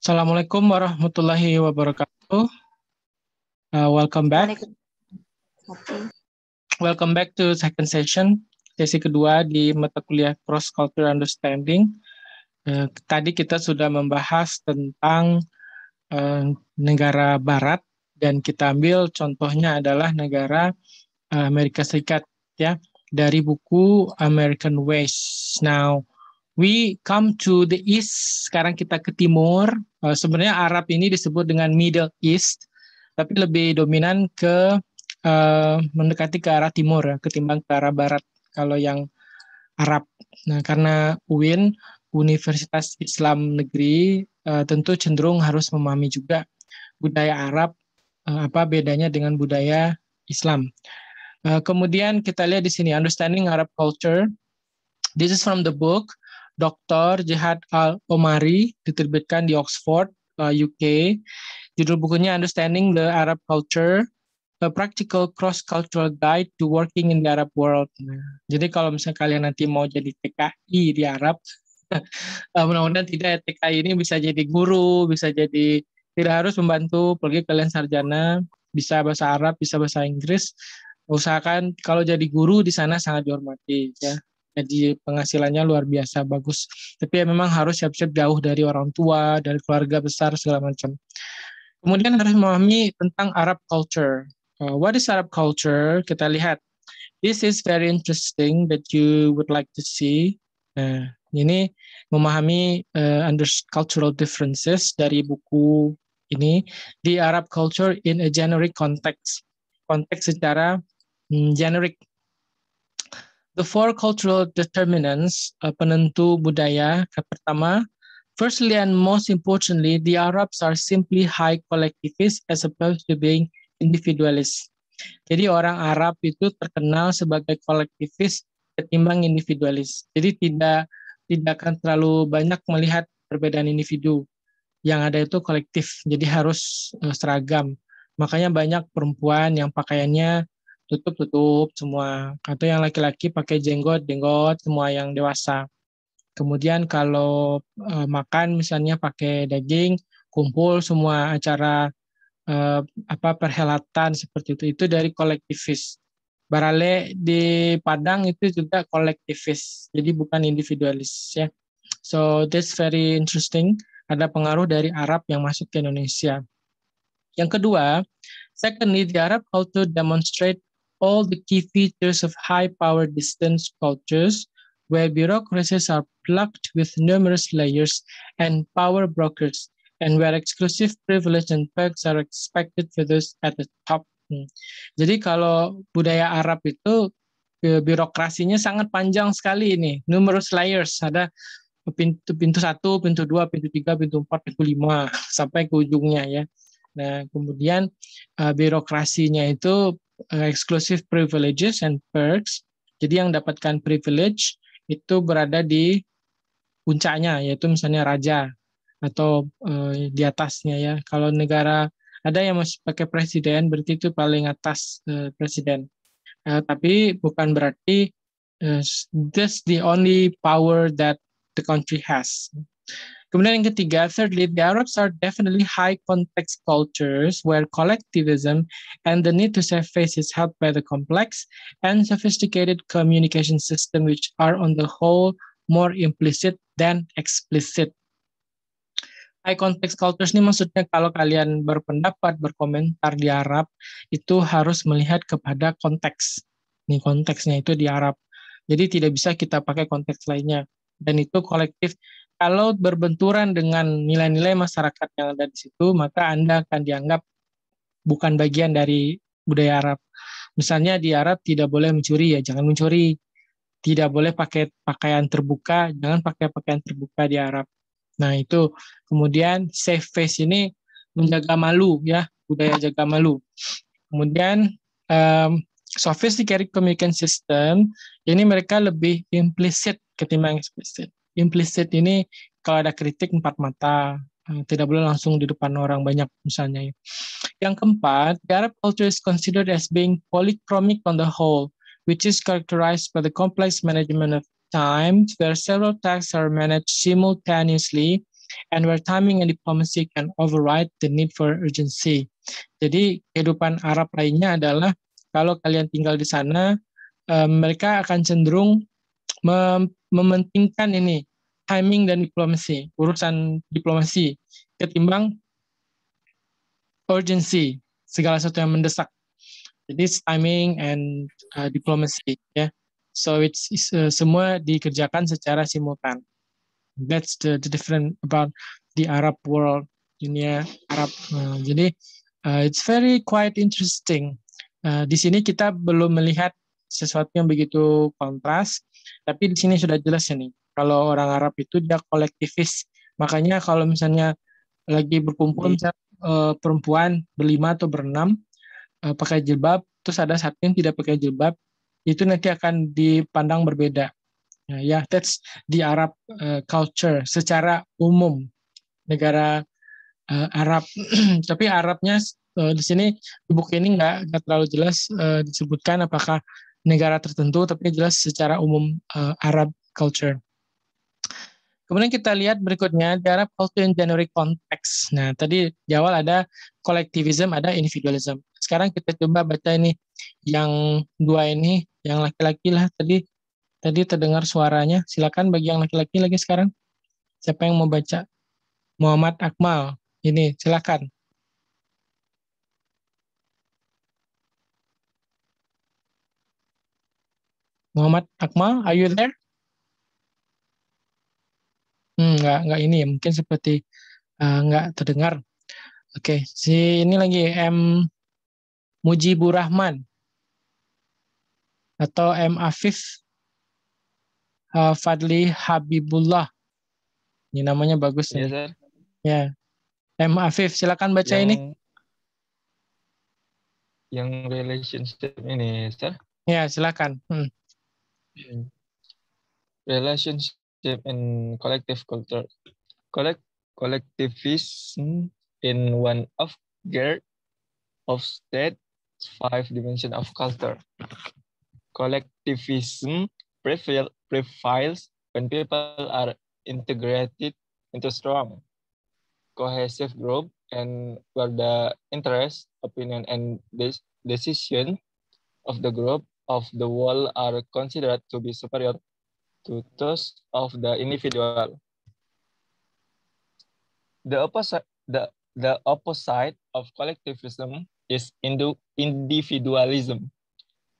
Assalamualaikum warahmatullahi wabarakatuh. Uh, welcome back. Okay. Welcome back to second session, sesi kedua di mata kuliah Cross Culture Understanding. Uh, tadi kita sudah membahas tentang uh, negara Barat dan kita ambil contohnya adalah negara uh, Amerika Serikat ya dari buku American Ways. Now, we come to the east. Sekarang kita ke timur. Uh, sebenarnya Arab ini disebut dengan Middle East, tapi lebih dominan ke uh, mendekati ke arah timur ya, ketimbang ke arah barat kalau yang Arab. Nah, karena UIN Universitas Islam Negeri uh, tentu cenderung harus memahami juga budaya Arab uh, apa bedanya dengan budaya Islam. Uh, kemudian kita lihat di sini understanding Arab culture. This is from the book Dr. Jihad Al-Omari, diterbitkan di Oxford, eh, UK. Judul bukunya Understanding the Arab Culture, A Practical Cross-Cultural Guide to Working in the Arab World. jadi kalau misalnya kalian nanti mau jadi TKI di Arab, eh, mudah-mudahan tidak ya, TKI ini bisa jadi guru, bisa jadi tidak harus membantu, pergi kalian sarjana, bisa bahasa Arab, bisa bahasa Inggris, usahakan kalau jadi guru di sana sangat dihormati ya jadi penghasilannya luar biasa bagus tapi ya memang harus siap-siap jauh dari orang tua dari keluarga besar segala macam kemudian harus memahami tentang Arab culture uh, what is Arab culture kita lihat this is very interesting that you would like to see uh, ini memahami uh, under cultural differences dari buku ini di Arab culture in a generic context konteks secara mm, generic. The four cultural determinants, uh, penentu budaya, pertama, firstly and most importantly, the Arabs are simply high collectivists as opposed to being individualist. Jadi orang Arab itu terkenal sebagai kolektivis ketimbang individualis. Jadi tidak tidak akan terlalu banyak melihat perbedaan individu. Yang ada itu kolektif, jadi harus eh, seragam. Makanya banyak perempuan yang pakaiannya tutup tutup semua atau yang laki-laki pakai jenggot jenggot semua yang dewasa kemudian kalau e, makan misalnya pakai daging kumpul semua acara e, apa perhelatan seperti itu itu dari kolektivis barale di Padang itu juga kolektivis jadi bukan individualis ya so that's very interesting ada pengaruh dari Arab yang masuk ke Indonesia yang kedua Secondly, the Arab how to demonstrate all the key features of high-power distance cultures where bureaucracies are plucked with numerous layers and power brokers, and where exclusive privilege and perks are expected for those at the top. Hmm. Jadi kalau budaya Arab itu eh, birokrasinya sangat panjang sekali ini, numerous layers. Ada pintu pintu satu, pintu dua, pintu tiga, pintu empat, pintu lima sampai ke ujungnya ya. Nah kemudian uh, birokrasinya itu Eh, exclusive privileges and perks. Jadi yang dapatkan privilege itu berada di puncaknya, yaitu misalnya raja atau uh, di atasnya ya. Kalau negara ada yang masih pakai presiden, berarti itu paling atas uh, presiden. Uh, tapi bukan berarti uh, the only power that the country has. Kemudian yang ketiga, thirdly, the Arabs are definitely high context cultures where collectivism and the need to save face is helped by the complex and sophisticated communication system which are on the whole more implicit than explicit. High context cultures ini maksudnya kalau kalian berpendapat, berkomentar di Arab, itu harus melihat kepada konteks. Ini konteksnya itu di Arab. Jadi tidak bisa kita pakai konteks lainnya. Dan itu kolektif kalau berbenturan dengan nilai-nilai masyarakat yang ada di situ, maka Anda akan dianggap bukan bagian dari budaya Arab. Misalnya di Arab tidak boleh mencuri, ya jangan mencuri. Tidak boleh pakai pakaian terbuka, jangan pakai pakaian terbuka di Arab. Nah itu kemudian safe face ini menjaga malu ya budaya jaga malu. Kemudian um, sophisticated communication system ini mereka lebih implicit ketimbang explicit. Implicit ini kalau ada kritik empat mata, eh, tidak boleh langsung di depan orang banyak misalnya. Ya. Yang keempat, the Arab culture is considered as being polychromic on the whole, which is characterized by the complex management of time, where several tasks are managed simultaneously, and where timing and diplomacy can override the need for urgency. Jadi kehidupan Arab lainnya adalah kalau kalian tinggal di sana, eh, mereka akan cenderung mem mementingkan ini timing dan diplomasi, urusan diplomasi, ketimbang urgency, segala sesuatu yang mendesak. Jadi timing and uh, diplomacy, ya. Yeah. So it's, it's uh, semua dikerjakan secara simultan. That's the, the different about the Arab world, dunia Arab. Uh, jadi uh, it's very quite interesting. Uh, di sini kita belum melihat sesuatu yang begitu kontras, tapi di sini sudah jelas ya nih kalau orang Arab itu dia kolektivis makanya kalau misalnya lagi berkumpul hmm. misalnya, e, eh, perempuan berlima atau berenam e, pakai jilbab terus ada satu yang tidak pakai jilbab itu nanti akan dipandang berbeda ya ya that's di Arab e, culture secara umum negara e, Arab tapi Arabnya e, di sini di buku ini nggak nggak terlalu jelas e, disebutkan apakah negara tertentu tapi jelas secara umum e, Arab culture Kemudian kita lihat berikutnya cara culture in generic context. Nah, tadi di awal ada collectivism, ada individualism. Sekarang kita coba baca ini yang dua ini, yang laki-laki lah tadi tadi terdengar suaranya. Silakan bagi yang laki-laki lagi sekarang. Siapa yang mau baca? Muhammad Akmal. Ini silakan. Muhammad Akmal, are you there? nggak hmm, nggak ini ya mungkin seperti uh, nggak terdengar oke okay. si ini lagi M Mujibur Rahman atau M Afif uh, Fadli Habibullah ini namanya bagus ya ya M Afif silakan baca yang, ini yang relationship ini sir ya yeah, silakan hmm. hmm. relationship in collective culture. Collect collectivism in one of Gerd of state five dimension of culture. Collectivism prevails when people are integrated into strong, cohesive group and where the interest, opinion, and decision of the group of the world are considered to be superior to those of the individual. The opposite, the, the opposite of collectivism is indu individualism,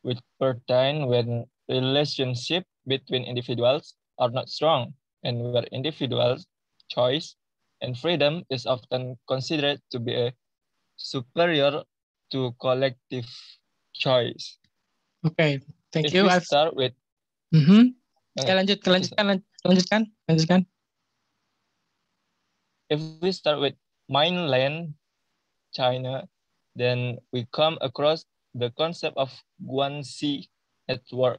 which pertains when relationship between individuals are not strong and where individuals' choice and freedom is often considered to be superior to collective choice. Okay, thank if you. I start with. Mm -hmm. Ya lanjut, lanjutkan, lanjutkan, lanjutkan. If we start with mainland China, then we come across the concept of Guanxi network,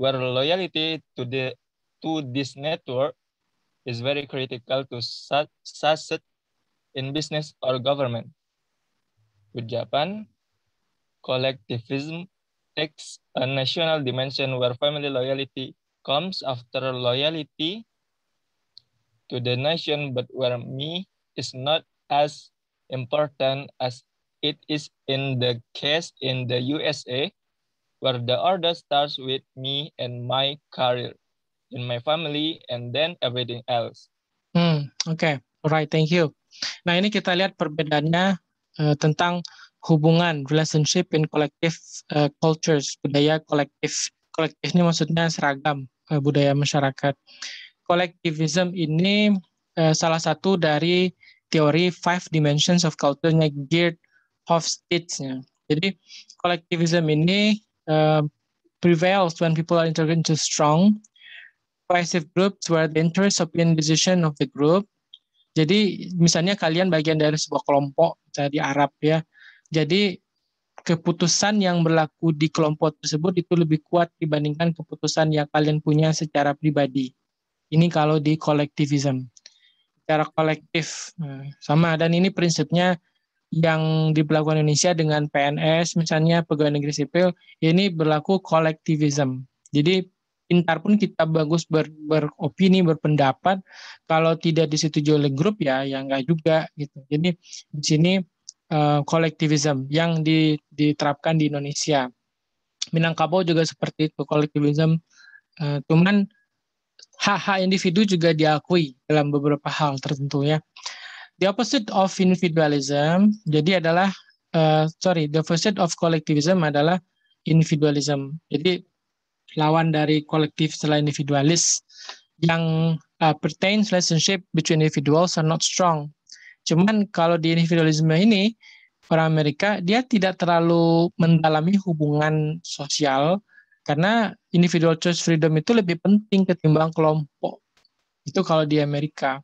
where loyalty to the to this network is very critical to success in business or government. With Japan, collectivism takes a national dimension where family loyalty comes after loyalty to the nation, but where me is not as important as it is in the case in the USA, where the order starts with me and my career, in my family, and then everything else. Hmm, Oke, okay. alright, thank you. Nah ini kita lihat perbedaannya uh, tentang hubungan relationship in collective uh, cultures budaya kolektif kolektif ini maksudnya seragam uh, budaya masyarakat kolektivisme ini uh, salah satu dari teori five dimensions of culture-nya Geert Hofstede-nya jadi kolektivisme ini uh, prevails when people are integrated into strong cohesive groups where the interests opinion decision of the group jadi misalnya kalian bagian dari sebuah kelompok dari Arab ya jadi keputusan yang berlaku di kelompok tersebut itu lebih kuat dibandingkan keputusan yang kalian punya secara pribadi. Ini kalau di kolektivism. Secara kolektif. Nah, sama, dan ini prinsipnya yang diberlakukan Indonesia dengan PNS, misalnya pegawai negeri sipil, ini berlaku kolektivism. Jadi pintar pun kita bagus ber, beropini, berpendapat. Kalau tidak disetujui oleh grup ya, ya enggak juga gitu. Jadi di sini Eh, kolektivisme yang di diterapkan di Indonesia. Minangkabau juga seperti itu kolektivisme, eh, cuman hak-hak individu juga diakui dalam beberapa hal tertentu ya. The opposite of individualism, jadi adalah uh, sorry, the opposite of collectivism adalah individualism. Jadi lawan dari kolektif setelah individualis yang uh, pertains relationship between individuals are not strong Cuman kalau di individualisme ini orang Amerika dia tidak terlalu mendalami hubungan sosial karena individual choice freedom itu lebih penting ketimbang kelompok. Itu kalau di Amerika.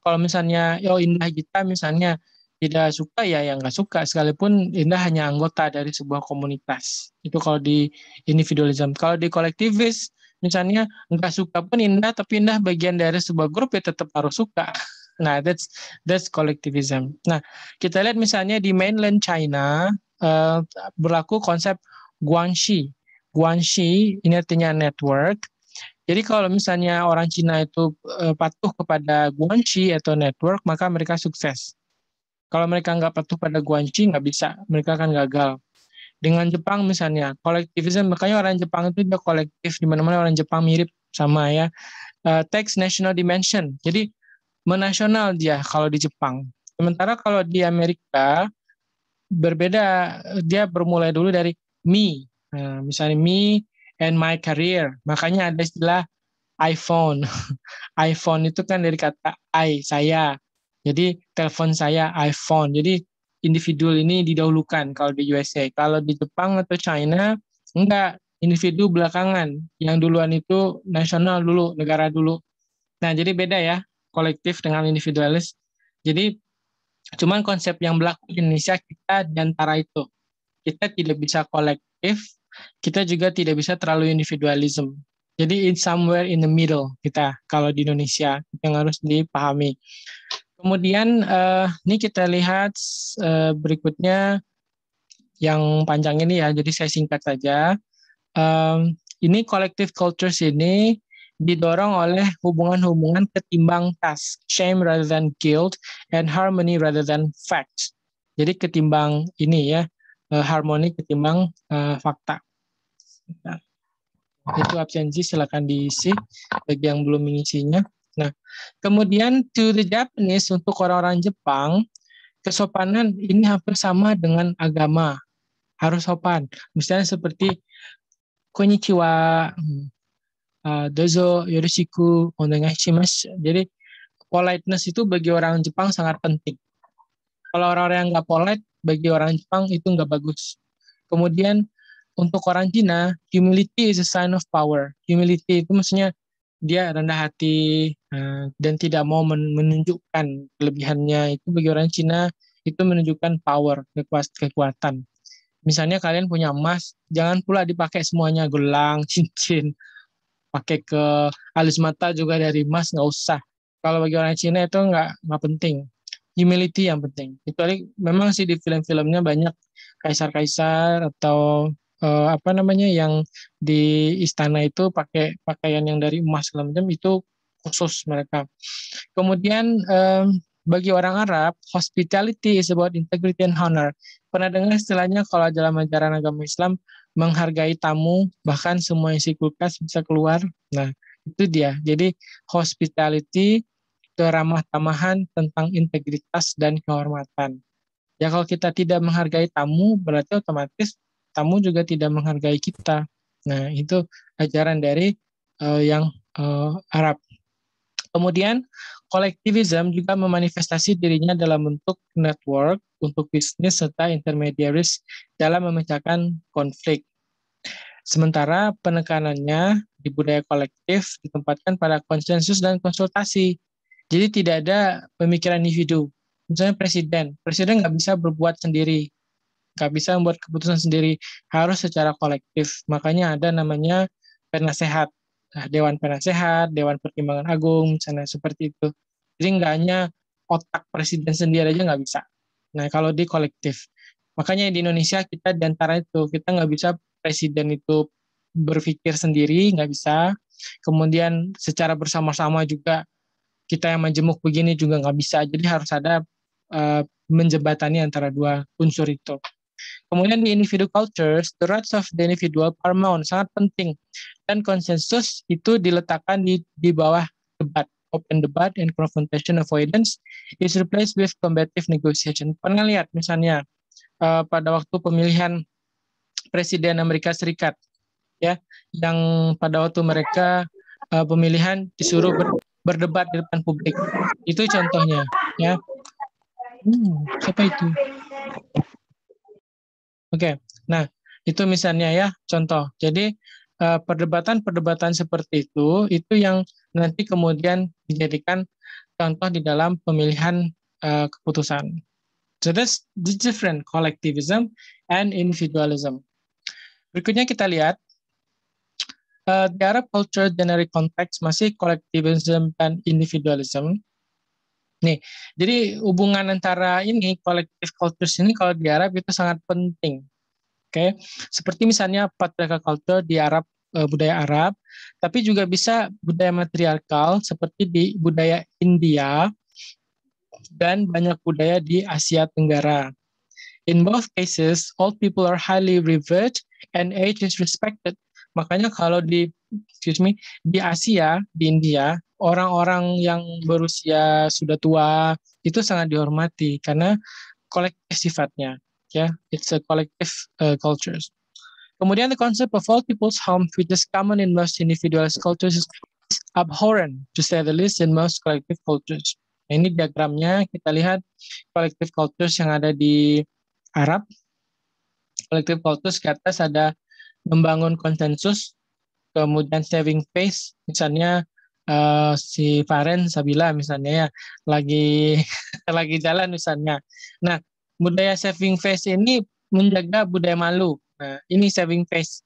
Kalau misalnya yo indah kita misalnya tidak suka ya yang nggak suka sekalipun Indah hanya anggota dari sebuah komunitas itu kalau di individualism kalau di kolektivis misalnya nggak suka pun Indah tapi Indah bagian dari sebuah grup ya tetap harus suka Nah, that's that's collectivism. Nah, kita lihat misalnya di mainland China uh, berlaku konsep guanxi. Guanxi ini artinya network. Jadi kalau misalnya orang Cina itu uh, patuh kepada guanxi atau network, maka mereka sukses. Kalau mereka nggak patuh pada guanxi, nggak bisa. Mereka akan gagal. Dengan Jepang misalnya, kolektivisme. Makanya orang Jepang itu dia kolektif. Di mana-mana orang Jepang mirip sama ya. Uh, text national dimension. Jadi menasional dia kalau di Jepang. Sementara kalau di Amerika berbeda, dia bermula dulu dari me, nah, misalnya me and my career. Makanya ada istilah iPhone. iPhone itu kan dari kata I, saya. Jadi telepon saya iPhone. Jadi individu ini didahulukan kalau di USA. Kalau di Jepang atau China enggak individu belakangan. Yang duluan itu nasional dulu, negara dulu. Nah, jadi beda ya kolektif dengan individualis. Jadi cuman konsep yang berlaku di Indonesia kita diantara itu. Kita tidak bisa kolektif, kita juga tidak bisa terlalu individualisme. Jadi in somewhere in the middle kita kalau di Indonesia yang harus dipahami. Kemudian uh, ini kita lihat uh, berikutnya yang panjang ini ya. Jadi saya singkat saja. Um, ini collective cultures ini didorong oleh hubungan-hubungan ketimbang task, shame rather than guilt, and harmony rather than facts. Jadi ketimbang ini ya, eh, harmoni ketimbang uh, fakta. Nah, itu absensi silakan diisi bagi yang belum mengisinya. Nah, kemudian to the Japanese untuk orang-orang Jepang, kesopanan ini hampir sama dengan agama. Harus sopan. Misalnya seperti konnichiwa, hmm. Ah, dozo yoroshiku onegaishimasu. Jadi politeness itu bagi orang Jepang sangat penting. Kalau orang-orang yang nggak polite, bagi orang Jepang itu nggak bagus. Kemudian untuk orang Cina, humility is a sign of power. Humility itu maksudnya dia rendah hati eh, dan tidak mau menunjukkan kelebihannya itu bagi orang Cina itu menunjukkan power kekuatan misalnya kalian punya emas jangan pula dipakai semuanya gelang cincin pakai ke alis mata juga dari emas nggak usah kalau bagi orang Cina itu nggak nggak penting humility yang penting kecuali memang sih di film-filmnya banyak kaisar-kaisar atau eh, apa namanya yang di istana itu pakai pakaian yang dari emas segala macam itu khusus mereka kemudian eh, bagi orang Arab, hospitality is about integrity and honor. Pernah dengar istilahnya kalau dalam ajaran agama Islam, menghargai tamu, bahkan semua isi kulkas bisa keluar. Nah, itu dia. Jadi hospitality itu ramah tamahan tentang integritas dan kehormatan. Ya kalau kita tidak menghargai tamu, berarti otomatis tamu juga tidak menghargai kita. Nah, itu ajaran dari uh, yang uh, Arab. Kemudian, kolektivisme juga memanifestasi dirinya dalam bentuk network untuk bisnis serta intermediaris dalam memecahkan konflik. Sementara penekanannya di budaya kolektif ditempatkan pada konsensus dan konsultasi. Jadi tidak ada pemikiran individu. Misalnya presiden, presiden nggak bisa berbuat sendiri, nggak bisa membuat keputusan sendiri, harus secara kolektif. Makanya ada namanya penasehat, nah, dewan penasehat, dewan pertimbangan agung, misalnya seperti itu. Jadi nggak hanya otak presiden sendiri aja nggak bisa, Nah, kalau di kolektif. Makanya di Indonesia kita diantara itu, kita nggak bisa presiden itu berpikir sendiri, nggak bisa. Kemudian secara bersama-sama juga kita yang menjemuk begini juga nggak bisa. Jadi harus ada uh, eh, menjebatani antara dua unsur itu. Kemudian di individual cultures, the rights of the individual paramount, sangat penting. Dan konsensus itu diletakkan di, di bawah debat open debate, and confrontation avoidance is replaced with combative negotiation. Pernah lihat misalnya uh, pada waktu pemilihan Presiden Amerika Serikat, ya, yang pada waktu mereka uh, pemilihan disuruh ber berdebat di depan publik. Itu contohnya, ya. Hmm, siapa itu? Oke, okay. nah itu misalnya ya contoh. Jadi Eh, perdebatan-perdebatan seperti itu itu yang nanti kemudian dijadikan contoh di dalam pemilihan uh, keputusan. So that's the different collectivism and individualism. Berikutnya kita lihat uh, eh, the Arab culture generic context masih collectivism dan individualism. Nih, jadi hubungan antara ini kolektif cultures ini kalau di Arab itu sangat penting Oke, seperti misalnya patriarchal culture di Arab eh, budaya Arab, tapi juga bisa budaya matriarkal seperti di budaya India dan banyak budaya di Asia Tenggara. In both cases, old people are highly revered and age is respected. Makanya kalau di excuse me, di Asia, di India, orang-orang yang berusia sudah tua itu sangat dihormati karena kolektif sifatnya ya. It's a collective uh, cultures. Kemudian the concept of all people's home, which is common in most individualist cultures, is abhorrent to say the least in most collective cultures. Nah, ini diagramnya kita lihat collective cultures yang ada di Arab. Collective cultures ke atas ada membangun konsensus, kemudian saving face, misalnya uh, si Faren Sabila misalnya ya lagi lagi jalan misalnya. Nah budaya saving face ini menjaga budaya malu. Nah, ini saving face.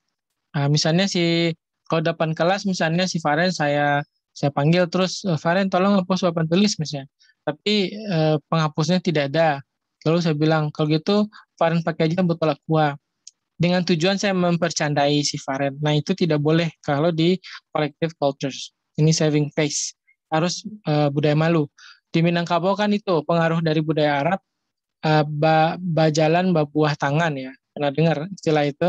Nah, misalnya si kalau depan kelas misalnya si Varen saya saya panggil terus eh, Varen tolong hapus papan tulis misalnya. Tapi eh, penghapusnya tidak ada. Lalu saya bilang kalau gitu Varen pakai aja botol aqua. Dengan tujuan saya mempercandai si Varen. Nah itu tidak boleh kalau di collective cultures. Ini saving face. Harus eh, budaya malu. Di Minangkabau kan itu pengaruh dari budaya Arab bajalan eh, ba, ba jalan ba tangan ya pernah dengar istilah itu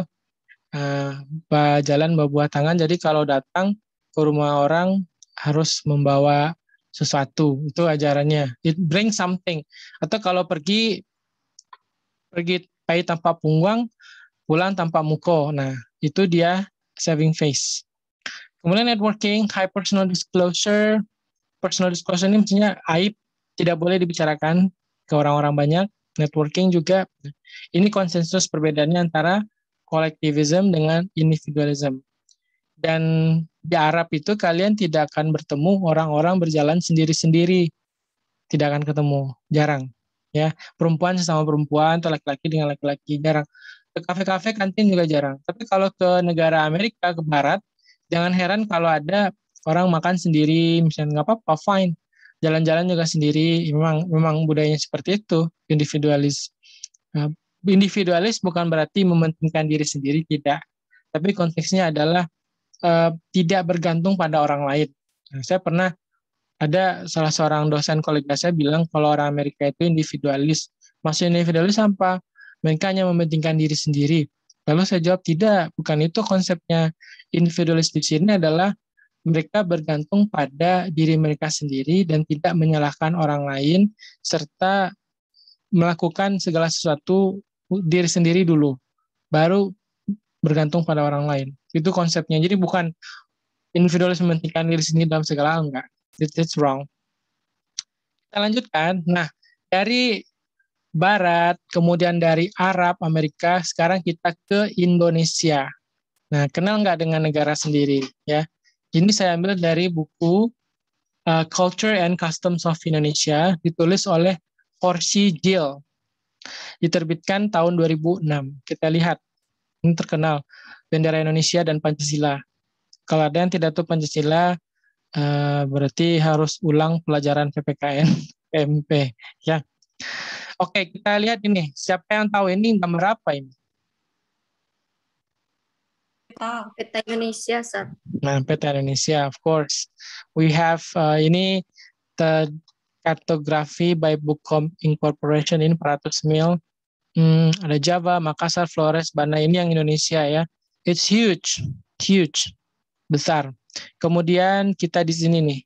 uh, ba jalan ba tangan jadi kalau datang ke rumah orang harus membawa sesuatu itu ajarannya it bring something atau kalau pergi pergi pai tanpa punggung pulang tanpa muko nah itu dia saving face kemudian networking high personal disclosure personal disclosure ini maksudnya aib tidak boleh dibicarakan ke orang-orang banyak networking juga. Ini konsensus perbedaannya antara kolektivism dengan individualism Dan di Arab itu kalian tidak akan bertemu orang-orang berjalan sendiri-sendiri. Tidak akan ketemu, jarang. Ya, perempuan sesama perempuan atau laki-laki dengan laki-laki jarang. Ke kafe-kafe kantin juga jarang. Tapi kalau ke negara Amerika ke barat, jangan heran kalau ada orang makan sendiri misalnya nggak apa-apa fine jalan-jalan juga sendiri memang memang budayanya seperti itu individualis nah, individualis bukan berarti mementingkan diri sendiri tidak tapi konteksnya adalah eh, tidak bergantung pada orang lain nah, saya pernah ada salah seorang dosen kolega saya bilang kalau orang Amerika itu individualis masih individualis apa mereka hanya mementingkan diri sendiri lalu saya jawab tidak bukan itu konsepnya individualis di sini adalah mereka bergantung pada diri mereka sendiri dan tidak menyalahkan orang lain serta melakukan segala sesuatu diri sendiri dulu baru bergantung pada orang lain itu konsepnya jadi bukan individualis mementingkan diri sendiri dalam segala hal enggak it's wrong kita lanjutkan nah dari barat kemudian dari Arab Amerika sekarang kita ke Indonesia nah kenal nggak dengan negara sendiri ya ini saya ambil dari buku uh, Culture and Customs of Indonesia, ditulis oleh Porsche Gill. Diterbitkan tahun 2006. Kita lihat, ini terkenal. Bendera Indonesia dan Pancasila. Kalau ada yang tidak tahu Pancasila, uh, berarti harus ulang pelajaran PPKN PMP. Ya. Oke, kita lihat ini. Siapa yang tahu ini gambar apa ini? peta. Peta Indonesia, sir. Nah, peta Indonesia, of course. We have uh, ini the cartography by Bookcom Incorporation ini 400 mil. Hmm, ada Java, Makassar, Flores, Banda ini yang Indonesia ya. It's huge, huge, besar. Kemudian kita di sini nih,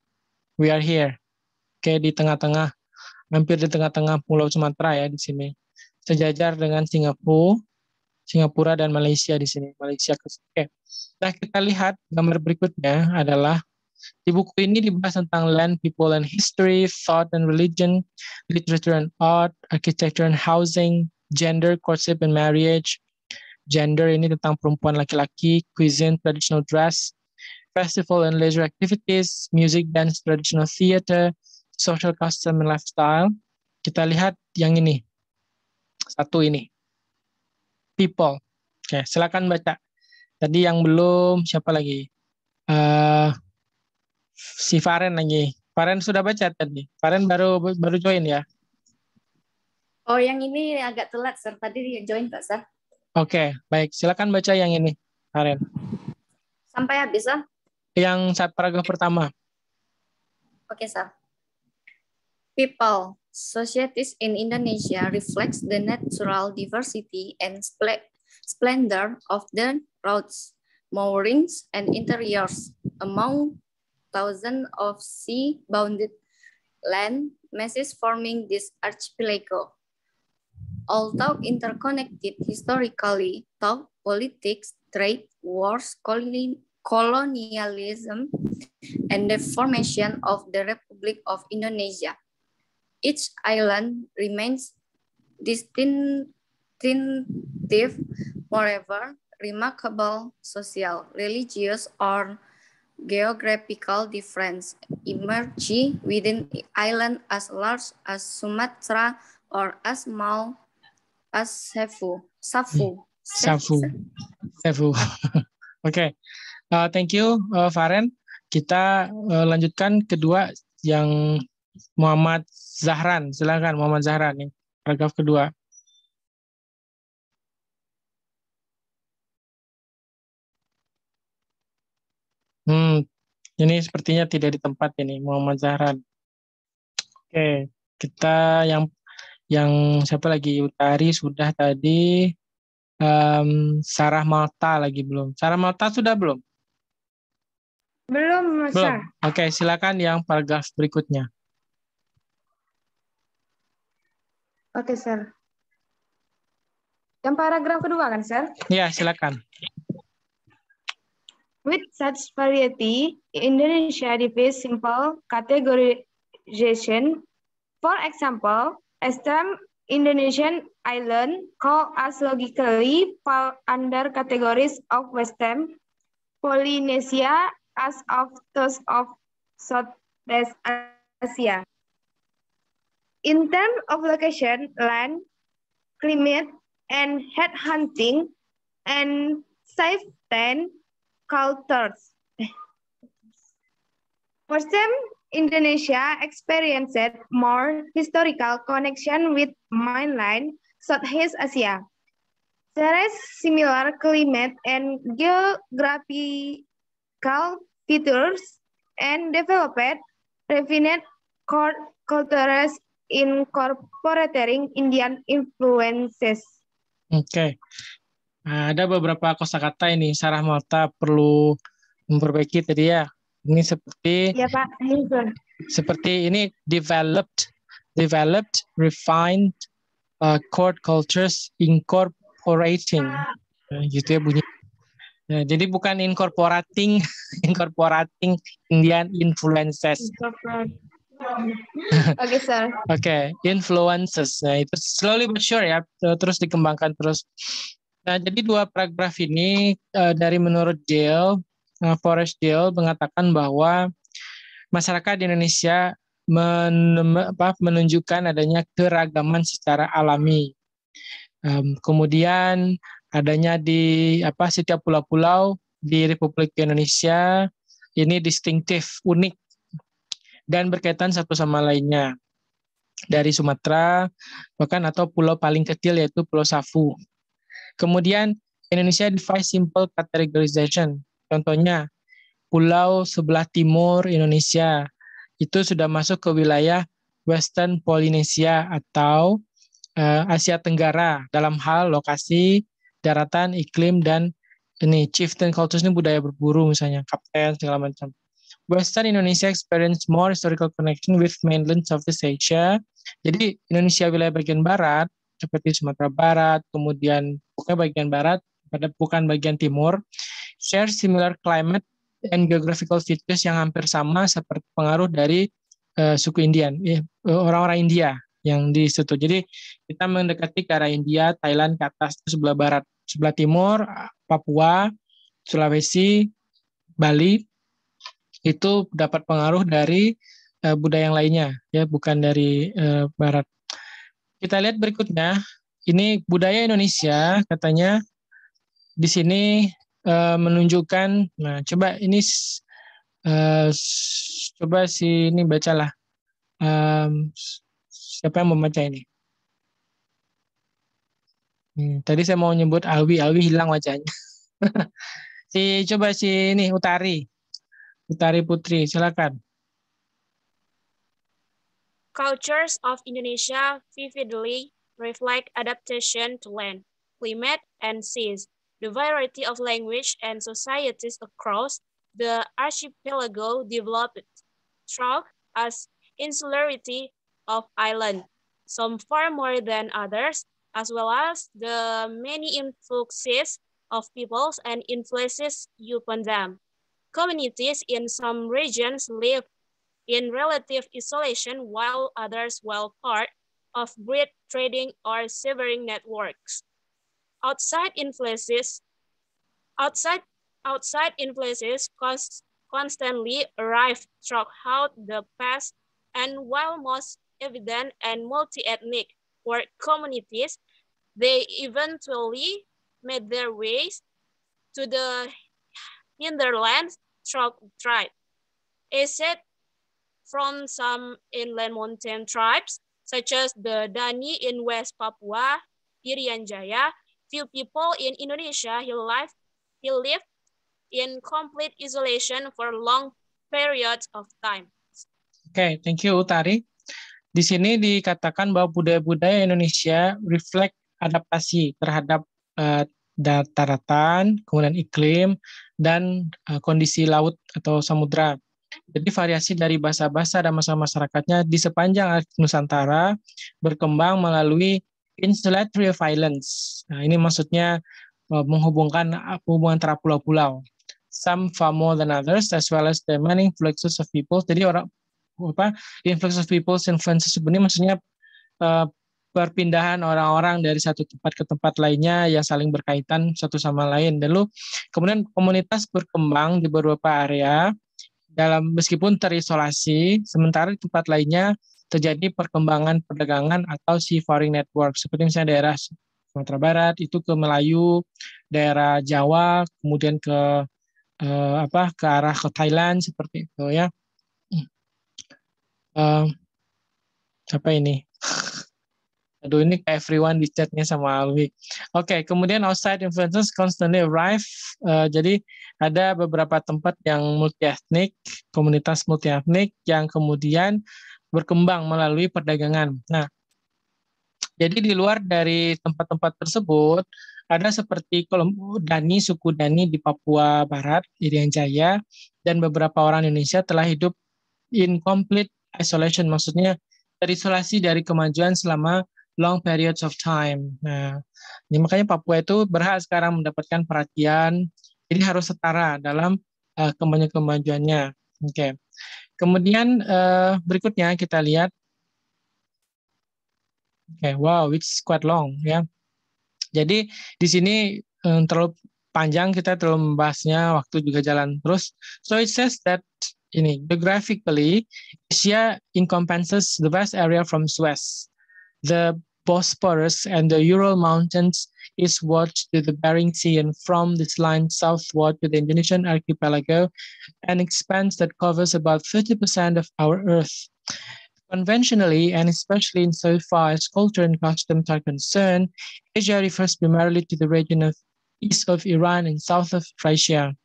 we are here. Kayak di tengah-tengah, hampir di tengah-tengah Pulau Sumatera ya di sini. Sejajar dengan Singapura, Singapura dan Malaysia di sini. Malaysia ke okay. Nah, kita lihat gambar berikutnya adalah di buku ini dibahas tentang land, people and history, thought and religion, literature and art, architecture and housing, gender, courtship and marriage, gender ini tentang perempuan laki-laki, cuisine, traditional dress, festival and leisure activities, music, dance, traditional theater, social custom and lifestyle. Kita lihat yang ini. Satu ini people. Oke, silakan baca. Tadi yang belum siapa lagi? Uh, si Faren lagi. Faren sudah baca tadi. Faren baru baru join ya. Oh, yang ini agak telat, Sir. Tadi join, Pak, Sir. Oke, baik. Silakan baca yang ini, Faren. Sampai habis, Sir? Yang saat paragraf pertama. Oke, Sir. People. societies in Indonesia reflects the natural diversity and splendor of the roads, moorings, and interiors among thousands of sea-bounded land masses forming this archipelago. Although interconnected historically, top politics, trade, wars, colonialism, and the formation of the Republic of Indonesia each island remains distinctive, moreover, remarkable social, religious, or geographical difference emerge within island as large as Sumatra or as small as Sefu. Safu. Safu. Safu. Oke. okay. Uh, thank you, uh, Faren. Kita uh, lanjutkan kedua yang Muhammad Zahran. Silakan Muhammad Zahran nih, ya. paragraf kedua. Hmm, ini sepertinya tidak di tempat ini Muhammad Zahran. Oke, kita yang yang siapa lagi Utari sudah tadi um, Sarah Malta lagi belum? Sarah Malta sudah belum? Belum, Mas. Belum. Oke, silakan yang paragraf berikutnya. Oke, Sir. Yang paragraf kedua kan, Sir? Ya, silakan. With such variety, Indonesia defies simple categorization. For example, extreme Indonesian island called as logically fall under categories of Western Polynesia as of those of Southeast Asia. In terms of location, land, climate, and headhunting, and safe ten cultures. for some, Indonesia experienced more historical connection with mainland Southeast Asia. There is similar climate and geographical features and developed refined cultures incorporating Indian influences. Oke. Okay. Nah, ada beberapa kosakata ini Sarah Malta perlu memperbaiki tadi ya. Ini seperti Ya, Pak. Ini, seperti ini developed developed refined uh, court cultures incorporating. Ah. Nah, gitu ya bunyi. Nah, jadi bukan incorporating incorporating Indian influences. Oke, sir. Oke, okay. influences. Nah, itu slowly but sure ya, eh, terus dikembangkan terus. Nah, jadi dua paragraf ini uh, dari menurut Dale, uh, eh, Forest Dale mengatakan bahwa masyarakat di Indonesia men apa, menunjukkan adanya keragaman secara alami. Um, kemudian adanya di apa setiap pulau-pulau di Republik Indonesia ini distintif, unik dan berkaitan satu sama lainnya. Dari Sumatera, bahkan atau pulau paling kecil yaitu Pulau Safu. Kemudian Indonesia device simple categorization. Contohnya pulau sebelah timur Indonesia itu sudah masuk ke wilayah Western Polynesia atau uh, Asia Tenggara dalam hal lokasi, daratan, iklim dan ini chieftain cultures ini budaya berburu misalnya kapten segala macam. Western Indonesia experience more historical connection with mainland Southeast Asia. Jadi Indonesia wilayah bagian barat seperti Sumatera Barat, kemudian bukan bagian barat, pada bukan bagian timur, share similar climate and geographical features yang hampir sama seperti pengaruh dari uh, suku Indian, orang ya, orang-orang India yang di situ. Jadi kita mendekati ke arah India, Thailand ke atas ke sebelah barat, sebelah timur, Papua, Sulawesi, Bali, itu dapat pengaruh dari uh, budaya yang lainnya ya bukan dari uh, barat. Kita lihat berikutnya ini budaya Indonesia katanya di sini uh, menunjukkan nah coba ini uh, coba si ini bacalah um, siapa yang membaca ini hmm, tadi saya mau nyebut Alwi Alwi hilang wajahnya si coba si ini Utari Utari Putri, silakan. Cultures of Indonesia vividly reflect adaptation to land, climate, and seas. The variety of language and societies across the archipelago developed through as insularity of island, some far more than others, as well as the many influxes of peoples and influences upon them. Communities in some regions live in relative isolation while others were part of great trading or severing networks. Outside influences, outside, outside influences constantly arrive throughout the past and while most evident and multi-ethnic were communities, they eventually made their ways to the truck tribe. Is it from some inland mountain tribes, such as the Dani in West Papua, Irian Jaya, few people in Indonesia he lived, he lived in complete isolation for long periods of time. Oke, okay, thank you Utari. Di sini dikatakan bahwa budaya-budaya Indonesia reflect adaptasi terhadap uh, dataratan, kemudian iklim, dan eh, kondisi laut atau samudra. Jadi variasi dari bahasa-bahasa dan masa masyarakatnya di sepanjang Nusantara berkembang melalui insulatory violence. Nah, ini maksudnya eh, menghubungkan hubungan antara pulau-pulau. Some far more than others, as well as the many influxes of people. Jadi orang apa influx of people, influences sebenarnya maksudnya uh, perpindahan orang-orang dari satu tempat ke tempat lainnya yang saling berkaitan satu sama lain. Lalu kemudian komunitas berkembang di beberapa area dalam meskipun terisolasi, sementara di tempat lainnya terjadi perkembangan perdagangan atau seafaring network seperti misalnya daerah Sumatera Barat itu ke Melayu, daerah Jawa, kemudian ke eh, apa ke arah ke Thailand seperti itu ya. Eh, apa ini? Aduh ini everyone di chatnya sama Alwi. Oke, okay, kemudian outside influences constantly arrive. Uh, jadi ada beberapa tempat yang multi etnik, komunitas multi etnik yang kemudian berkembang melalui perdagangan. Nah, jadi di luar dari tempat-tempat tersebut ada seperti Dani, suku Dani di Papua Barat, Irian Jaya, dan beberapa orang Indonesia telah hidup in complete isolation, maksudnya terisolasi dari kemajuan selama long periods of time. Nah, ini makanya Papua itu berhak sekarang mendapatkan perhatian. Jadi harus setara dalam uh, kemajuan-kemajuannya. Oke. Okay. Kemudian uh, berikutnya kita lihat. Oke, okay, wow, it's quite long ya. Jadi di sini um, terlalu panjang kita terlalu membahasnya, waktu juga jalan terus. So it says that ini geographically Asia encompasses the vast area from Suez the Bosporus and the Ural Mountains eastward to the Bering Sea and from this line southward to the Indonesian archipelago, an expanse that covers about 30% of our Earth. Conventionally, and especially insofar as culture and customs are concerned, Asia refers primarily to the region of east of Iran and south of Russia.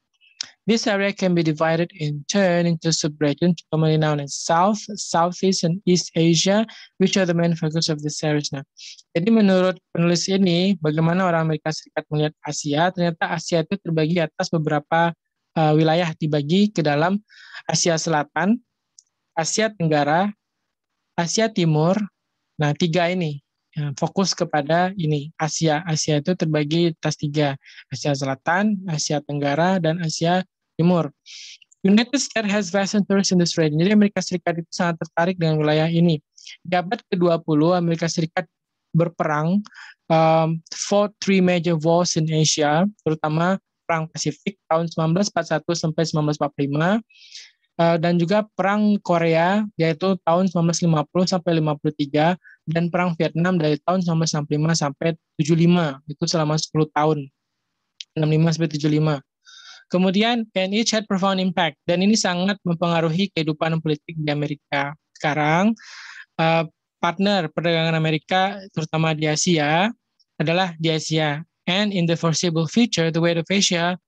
This area can be divided in turn into subregions, commonly known as South, Southeast, and East Asia, which are the main focus of this series. Nah, jadi menurut penulis ini, bagaimana orang Amerika Serikat melihat Asia? Ternyata Asia itu terbagi atas beberapa uh, wilayah dibagi ke dalam Asia Selatan, Asia Tenggara, Asia Timur. Nah, tiga ini fokus kepada ini Asia. Asia itu terbagi atas tiga, Asia Selatan, Asia Tenggara, dan Asia Timur. United States has vast interest in this region. Jadi Amerika Serikat itu sangat tertarik dengan wilayah ini. Di abad ke-20, Amerika Serikat berperang um, for three major wars in Asia, terutama Perang Pasifik tahun 1941 sampai 1945 uh, dan juga Perang Korea yaitu tahun 1950 sampai 53 dan Perang Vietnam dari tahun 1965 sampai 75 itu selama 10 tahun 65 sampai 75 Kemudian NIH e had profound impact dan ini sangat mempengaruhi kehidupan politik di Amerika sekarang. Uh, partner perdagangan Amerika terutama di Asia adalah di Asia. And in the foreseeable future, the weight of Asia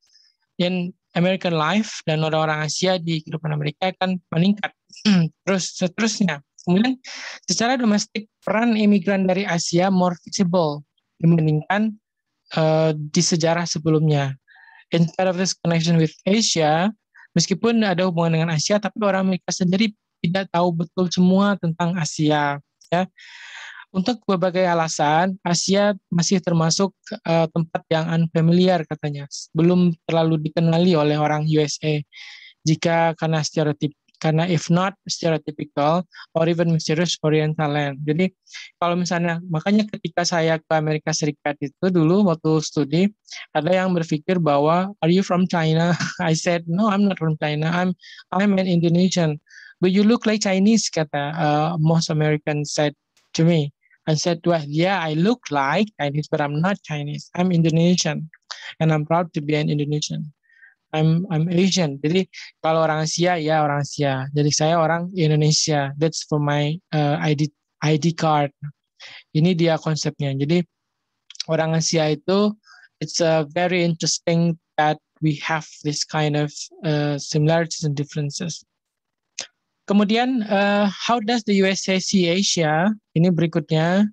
in American life dan orang-orang Asia di kehidupan Amerika akan meningkat terus seterusnya. Kemudian secara domestik peran imigran dari Asia more visible dibandingkan uh, di sejarah sebelumnya. In terms of this connection with Asia, meskipun ada hubungan dengan Asia, tapi orang Amerika sendiri tidak tahu betul semua tentang Asia. Ya. Untuk berbagai alasan, Asia masih termasuk uh, tempat yang unfamiliar katanya, belum terlalu dikenali oleh orang USA. Jika karena stereotip karena if not stereotypical or even mysterious Oriental land. Jadi kalau misalnya makanya ketika saya ke Amerika Serikat itu dulu waktu studi ada yang berpikir bahwa are you from China? I said no, I'm not from China. I'm I'm an Indonesian. But you look like Chinese kata uh, most Americans said to me. I said, well, yeah, I look like Chinese, but I'm not Chinese. I'm Indonesian, and I'm proud to be an Indonesian. I'm I'm Asian. Jadi kalau orang Asia ya orang Asia. Jadi saya orang Indonesia. That's for my uh, ID ID card. Ini dia konsepnya. Jadi orang Asia itu it's a uh, very interesting that we have this kind of uh, similarities and differences. Kemudian, uh, how does the USA see Asia? Ini berikutnya.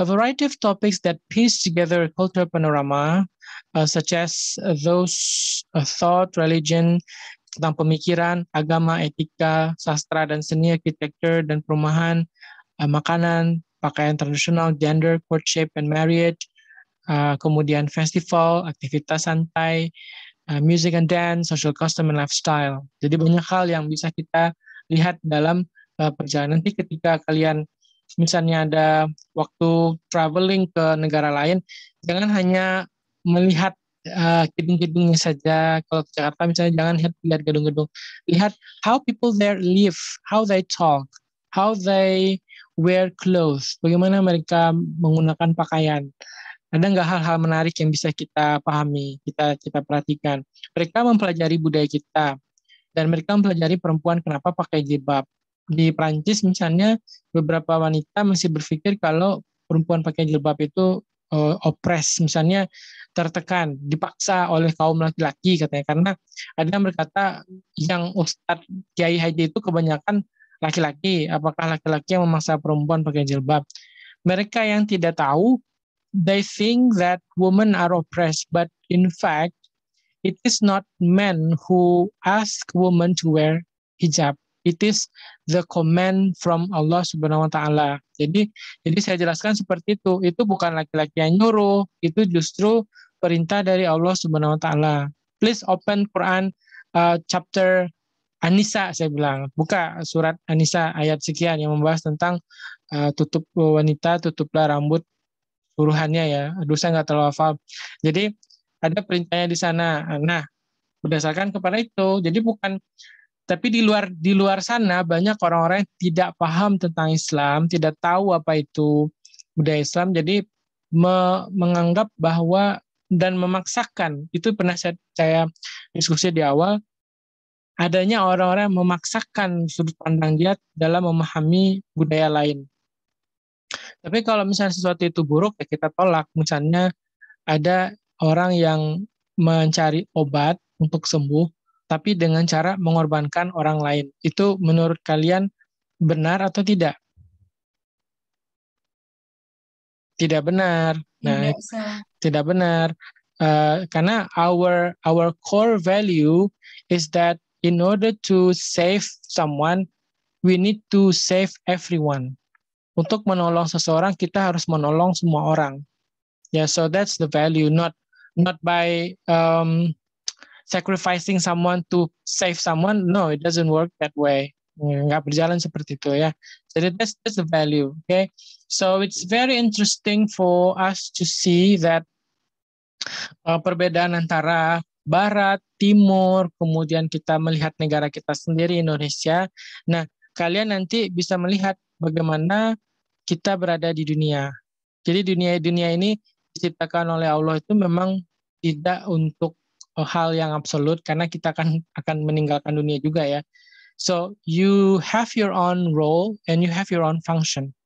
A variety of topics that piece together a cultural panorama Uh, such uh, as those uh, thought, religion, tentang pemikiran, agama, etika, sastra dan seni, arsitektur dan perumahan, uh, makanan, pakaian tradisional, gender, courtship and marriage, uh, kemudian festival, aktivitas santai, uh, music and dance, social custom and lifestyle. Jadi banyak hal yang bisa kita lihat dalam uh, perjalanan nanti ketika kalian misalnya ada waktu traveling ke negara lain, jangan hanya melihat eh, gedung-gedungnya saja kalau ke Jakarta misalnya jangan lihat lihat gedung-gedung lihat how people there live how they talk how they wear clothes bagaimana mereka menggunakan pakaian ada nggak hal-hal menarik yang bisa kita pahami kita kita perhatikan mereka mempelajari budaya kita dan mereka mempelajari perempuan kenapa pakai jilbab di Prancis misalnya beberapa wanita masih berpikir kalau perempuan pakai jilbab itu uh, eh, opres misalnya tertekan, dipaksa oleh kaum laki-laki katanya. Karena ada yang berkata yang Ustadz Kiai Haji itu kebanyakan laki-laki. Apakah laki-laki yang memaksa perempuan pakai jilbab? Mereka yang tidak tahu, they think that women are oppressed, but in fact, it is not men who ask women to wear hijab it is the command from Allah Subhanahu wa taala. Jadi jadi saya jelaskan seperti itu. Itu bukan laki-laki yang nyuruh, itu justru perintah dari Allah Subhanahu wa taala. Please open Quran uh, chapter Anisa saya bilang, buka surat Anisa ayat sekian yang membahas tentang uh, tutup wanita, tutuplah rambut suruhannya ya. Aduh saya nggak terlalu hafal. Jadi ada perintahnya di sana. Nah, berdasarkan kepada itu. Jadi bukan tapi di luar di luar sana banyak orang-orang yang tidak paham tentang Islam, tidak tahu apa itu budaya Islam, jadi me menganggap bahwa dan memaksakan itu pernah saya, saya diskusi di awal adanya orang-orang yang memaksakan sudut pandang dia dalam memahami budaya lain. Tapi kalau misalnya sesuatu itu buruk ya kita tolak. Misalnya ada orang yang mencari obat untuk sembuh tapi dengan cara mengorbankan orang lain. Itu menurut kalian benar atau tidak? Tidak benar. Nah, tidak, tidak benar. Uh, karena our our core value is that in order to save someone, we need to save everyone. Untuk menolong seseorang kita harus menolong semua orang. Ya, yeah, so that's the value, not not by um, sacrificing someone to save someone. No, it doesn't work that way. Mm, nggak berjalan seperti itu ya. Jadi that's, that's the value. Okay. So it's very interesting for us to see that uh, perbedaan antara Barat, Timur, kemudian kita melihat negara kita sendiri Indonesia. Nah, kalian nanti bisa melihat bagaimana kita berada di dunia. Jadi dunia dunia ini diciptakan oleh Allah itu memang tidak untuk hal yang absolut karena kita akan akan meninggalkan dunia juga ya. So you have your own role and you have your own function.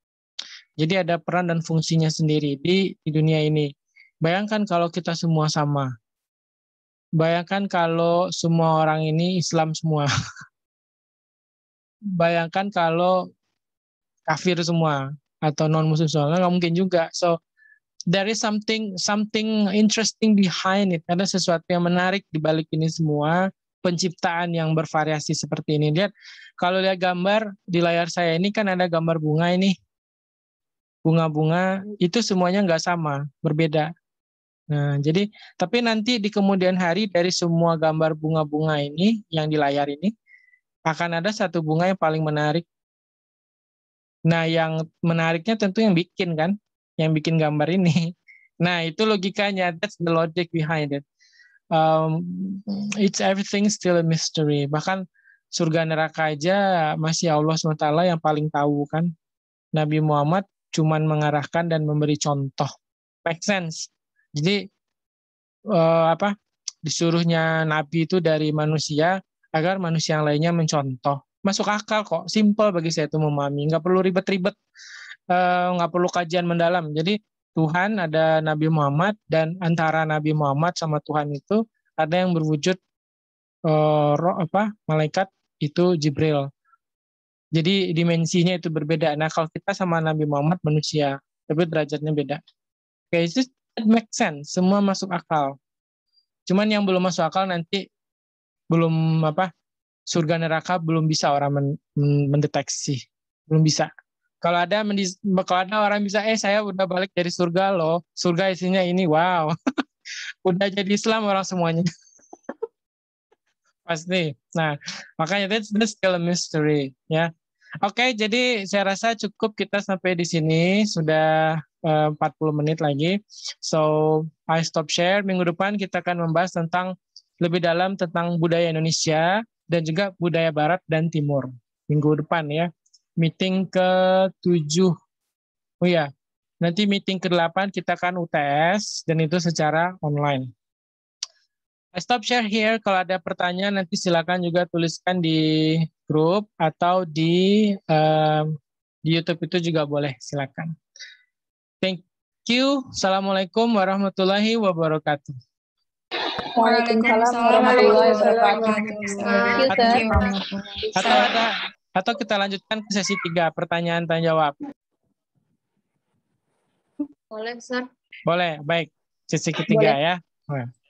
Jadi ada peran dan fungsinya sendiri di, di dunia ini. Bayangkan kalau kita semua sama. Bayangkan kalau semua orang ini Islam semua. Bayangkan kalau kafir semua atau non muslim semua nggak mungkin juga. So there is something something interesting behind it. Ada sesuatu yang menarik di balik ini semua penciptaan yang bervariasi seperti ini. Lihat kalau lihat gambar di layar saya ini kan ada gambar bunga ini. Bunga-bunga itu semuanya nggak sama, berbeda. Nah, jadi tapi nanti di kemudian hari dari semua gambar bunga-bunga ini yang di layar ini akan ada satu bunga yang paling menarik. Nah, yang menariknya tentu yang bikin kan yang bikin gambar ini. Nah, itu logikanya. That's the logic behind it. Um, it's everything still a mystery. Bahkan surga neraka aja masih Allah SWT yang paling tahu kan. Nabi Muhammad cuman mengarahkan dan memberi contoh. Make sense. Jadi uh, apa disuruhnya nabi itu dari manusia agar manusia yang lainnya mencontoh. Masuk akal kok, simple bagi saya itu memahami, nggak perlu ribet-ribet. Eh, nggak perlu kajian mendalam. Jadi Tuhan ada Nabi Muhammad dan antara Nabi Muhammad sama Tuhan itu ada yang berwujud uh, eh, roh apa malaikat itu Jibril. Jadi dimensinya itu berbeda. Nah kalau kita sama Nabi Muhammad manusia, tapi derajatnya beda. Oke, okay, itu make sense, semua masuk akal. Cuman yang belum masuk akal nanti belum apa surga neraka belum bisa orang mendeteksi, belum bisa. Kalau ada kalau ada orang bisa eh saya udah balik dari surga loh. Surga isinya ini. Wow. udah jadi Islam orang semuanya. Pasti. Nah, makanya that's, that's still a mystery ya. Oke, okay, jadi saya rasa cukup kita sampai di sini. Sudah 40 eh, menit lagi. So, I stop share. Minggu depan kita akan membahas tentang lebih dalam tentang budaya Indonesia dan juga budaya Barat dan Timur. Minggu depan ya meeting ke-7. Oh ya, nanti meeting ke-8 kita akan UTS dan itu secara online. I stop share here. Kalau ada pertanyaan nanti silakan juga tuliskan di grup atau di um, di YouTube itu juga boleh silakan. Thank you. Assalamualaikum warahmatullahi wabarakatuh. Waalaikumsalam warahmatullahi wabarakatuh. Atau ada atau kita lanjutkan ke sesi tiga pertanyaan tanya jawab. Boleh, Sir. Boleh, baik. Sesi ketiga Boleh. ya.